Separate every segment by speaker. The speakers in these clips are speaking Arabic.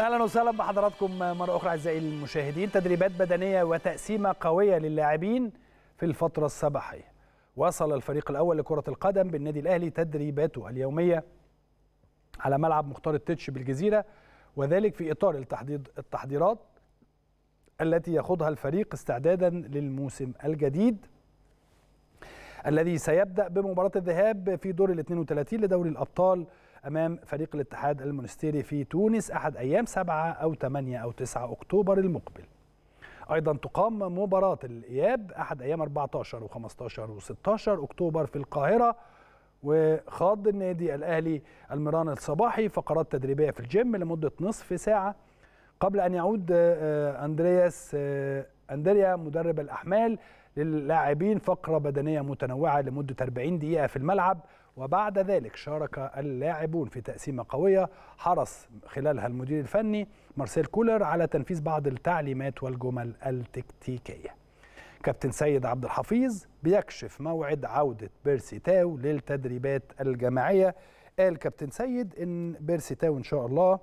Speaker 1: اهلا وسهلا بحضراتكم مره اخرى اعزائي المشاهدين تدريبات بدنيه وتقسيمه قويه للاعبين في الفتره الصباحيه وصل الفريق الاول لكره القدم بالنادي الاهلي تدريباته اليوميه على ملعب مختار التتش بالجزيره وذلك في اطار التحضيض التحضيرات التي يخوضها الفريق استعدادا للموسم الجديد الذي سيبدا بمباراه الذهاب في دور ال 32 لدوري الابطال أمام فريق الاتحاد المونستيري في تونس أحد أيام 7 أو 8 أو 9 أكتوبر المقبل أيضا تقام مباراة الإياب أحد أيام 14 و15 و16 أكتوبر في القاهرة وخاض النادي الأهلي المران الصباحي فقرات تدريبية في الجيم لمدة نصف ساعة قبل أن يعود آه، آه، أندرياس آه، أندريا مدرب الأحمال للاعبين فقرة بدنية متنوعة لمدة 40 دقيقة في الملعب وبعد ذلك شارك اللاعبون في تقسيمة قوية حرص خلالها المدير الفني مارسيل كولر على تنفيذ بعض التعليمات والجمل التكتيكية كابتن سيد عبد الحفيظ بيكشف موعد عودة بيرسي تاو للتدريبات الجماعية قال كابتن سيد ان بيرسي تاو ان شاء الله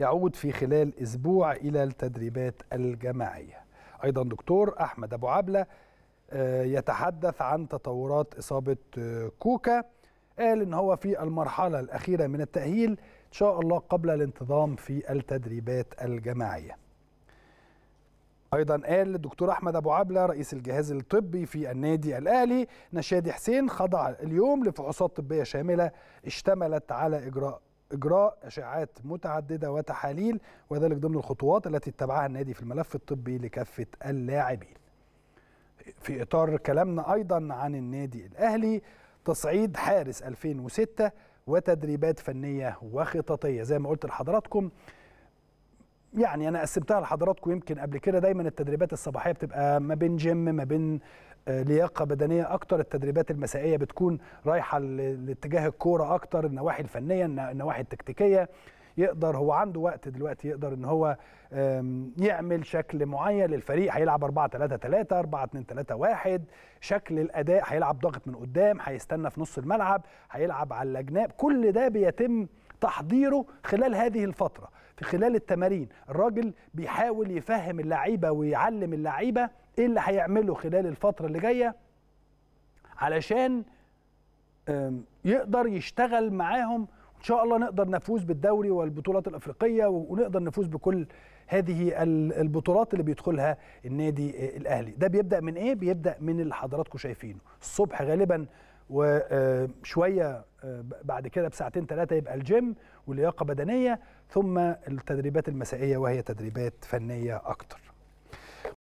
Speaker 1: يعود في خلال اسبوع الى التدريبات الجماعيه ايضا دكتور احمد ابو عبله آه، يتحدث عن تطورات اصابه آه، كوكا قال ان هو في المرحله الاخيره من التاهيل ان شاء الله قبل الانتظام في التدريبات الجماعيه ايضا قال الدكتور احمد ابو عبله رئيس الجهاز الطبي في النادي الاهلي ان شادي حسين خضع اليوم لفحوصات طبيه شامله اشتملت على اجراء إجراء أشعات متعددة وتحاليل وذلك ضمن الخطوات التي اتبعها النادي في الملف الطبي لكافة اللاعبين في إطار كلامنا أيضا عن النادي الأهلي تصعيد حارس 2006 وتدريبات فنية وخططية زي ما قلت لحضراتكم يعني انا قسمتها لحضراتكم يمكن قبل كده دايما التدريبات الصباحيه بتبقى ما بين جيم ما بين آه، لياقه بدنيه اكتر التدريبات المسائيه بتكون رايحه لاتجاه الكوره اكتر النواحي الفنيه النواحي التكتيكيه يقدر هو عنده وقت دلوقتي يقدر ان هو يعمل شكل معين للفريق هيلعب 4 3 3 4 2 3 1 شكل الاداء هيلعب ضاغط من قدام هيستنى في نص الملعب هيلعب على الاجناب كل ده بيتم تحضيره خلال هذه الفتره في خلال التمارين الراجل بيحاول يفهم اللعيبه ويعلم اللعيبه ايه اللي هيعمله خلال الفتره اللي جايه علشان يقدر يشتغل معاهم ان شاء الله نقدر نفوز بالدوري والبطولات الافريقيه ونقدر نفوز بكل هذه البطولات اللي بيدخلها النادي آه، الاهلي ده بيبدا من ايه بيبدا من اللي حضراتكم شايفينه الصبح غالبا وشويه آه، بعد كده بساعتين ثلاثه يبقى الجيم واللياقه بدنيه ثم التدريبات المسائيه وهي تدريبات فنيه اكتر